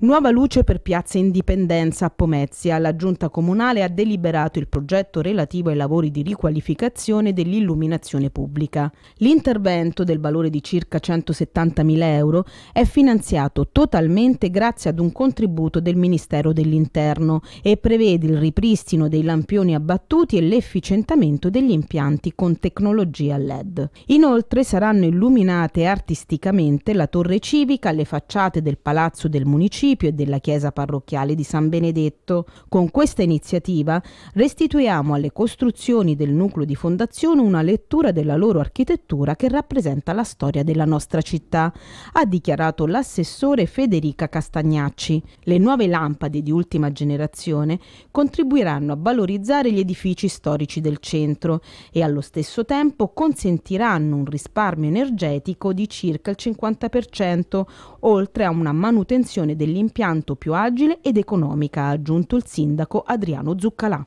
Nuova luce per Piazza Indipendenza a Pomezia. La Giunta Comunale ha deliberato il progetto relativo ai lavori di riqualificazione dell'illuminazione pubblica. L'intervento, del valore di circa 170.000 euro, è finanziato totalmente grazie ad un contributo del Ministero dell'Interno e prevede il ripristino dei lampioni abbattuti e l'efficientamento degli impianti con tecnologia LED. Inoltre saranno illuminate artisticamente la torre civica, le facciate del palazzo del municipio municipio e della chiesa parrocchiale di San Benedetto. Con questa iniziativa restituiamo alle costruzioni del nucleo di fondazione una lettura della loro architettura che rappresenta la storia della nostra città, ha dichiarato l'assessore Federica Castagnacci. Le nuove lampade di ultima generazione contribuiranno a valorizzare gli edifici storici del centro e allo stesso tempo consentiranno un risparmio energetico di circa il 50%, oltre a una manutenzione dell'interno l'impianto più agile ed economica, ha aggiunto il sindaco Adriano Zuccalà.